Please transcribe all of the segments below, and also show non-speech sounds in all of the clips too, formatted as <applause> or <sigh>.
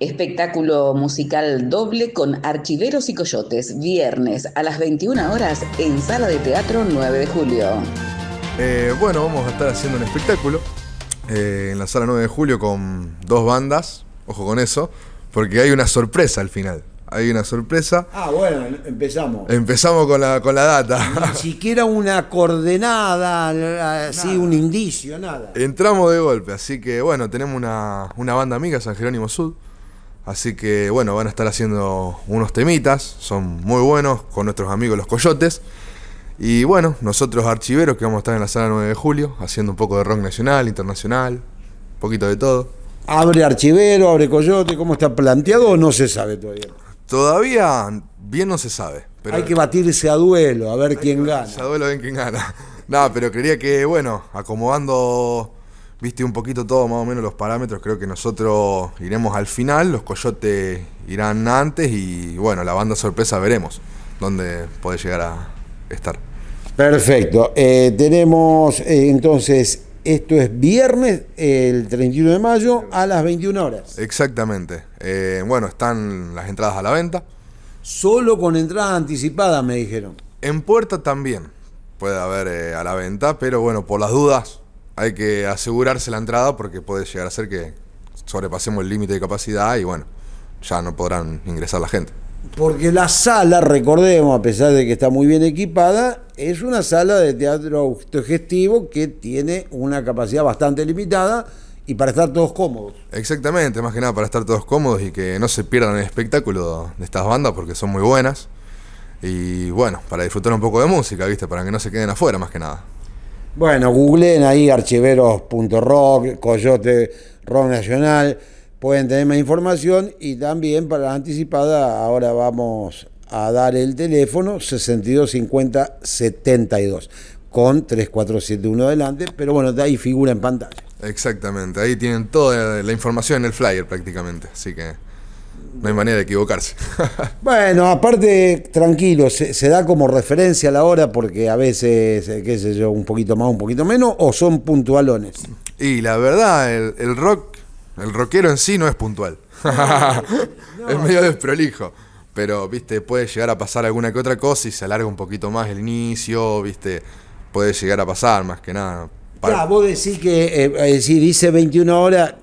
Espectáculo musical doble con Archiveros y Coyotes, viernes a las 21 horas en Sala de Teatro 9 de Julio. Eh, bueno, vamos a estar haciendo un espectáculo eh, en la Sala 9 de Julio con dos bandas, ojo con eso, porque hay una sorpresa al final. Hay una sorpresa. Ah, bueno, em-, empezamos. Empezamos con la, con la data. Ni siquiera una coordenada, así, un indicio, nada. Entramos de golpe, así que bueno, tenemos una, una banda amiga, San Jerónimo Sud Así que bueno, van a estar haciendo unos temitas, son muy buenos con nuestros amigos los Coyotes. Y bueno, nosotros archiveros que vamos a estar en la sala 9 de julio, haciendo un poco de rock nacional, internacional, un poquito de todo. ¿Abre archivero, abre coyote? ¿Cómo está planteado o no se sabe todavía? Todavía bien no se sabe. Pero Hay que batirse a duelo, a ver quién gana. A duelo, a quién gana. <laughs> Nada, pero quería que, bueno, acomodando viste un poquito todo más o menos los parámetros. Creo que nosotros iremos al final, los coyotes irán antes y bueno, la banda sorpresa veremos dónde puede llegar a estar. Perfecto. Eh, tenemos eh, entonces, esto es viernes, el 31 de mayo, a las 21 horas. Exactamente. Eh, bueno, están las entradas a la venta. Solo con entradas anticipadas, me dijeron. En puerta también puede haber a la venta, pero bueno, por las dudas hay que asegurarse la entrada porque puede llegar a ser que sobrepasemos el límite de capacidad y bueno, ya no podrán ingresar la gente. Porque la sala, recordemos, a pesar de que está muy bien equipada, es una sala de teatro autogestivo que tiene una capacidad bastante limitada y para estar todos cómodos. Exactamente, más que nada para estar todos cómodos y que no se pierdan el espectáculo de estas bandas porque son muy buenas. Y bueno, para disfrutar un poco de música, ¿viste? Para que no se queden afuera, más que nada. Bueno, googleen ahí archiveros.rock, Coyote Rock Nacional, pueden tener más información y también para la anticipada ahora vamos a dar el teléfono 625072 con 3471 adelante, pero bueno, de ahí figura en pantalla. Exactamente, ahí tienen toda la información en el flyer prácticamente, así que... No hay manera de equivocarse. <laughs> bueno, aparte, tranquilo, se, da como referencia a la hora porque a veces, eh, qué sé yo, un poquito más, un poquito menos, o son puntualones. Y la verdad, el, rock, el rockero en sí no es puntual. <laughs> es medio desprolijo. Pero, viste, puede llegar a pasar alguna que otra cosa y se alarga un poquito más el inicio, viste, puede llegar a pasar más que nada. vos decís que, eh, eh si dice 21 horas,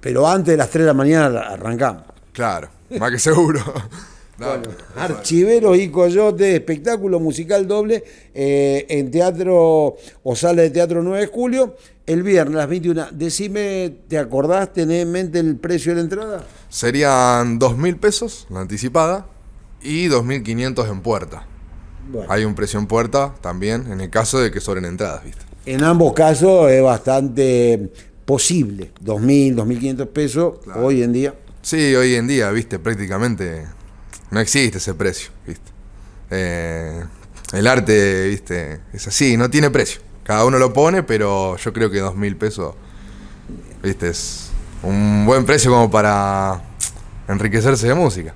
pero antes de las 3 de la mañana arrancamos. Claro. Más que seguro. <laughs> Archiveros y Coyote, espectáculo musical doble eh, en teatro o sala de teatro 9 de julio, el viernes las 21. Decime, ¿te acordás, tenés en mente el precio de la entrada? Serían 2.000 pesos la anticipada y 2.500 en puerta. Hay un precio en puerta también en el caso de que sobren entradas, ¿viste? En ambos casos es bastante posible, 2.000, 2.500 pesos hoy en día. Sí, hoy en día, viste, prácticamente no existe ese precio, viste. Eh, el arte, viste, es así, no tiene precio. Cada uno lo pone, pero yo creo que dos mil pesos, viste, es un buen precio como para enriquecerse de música.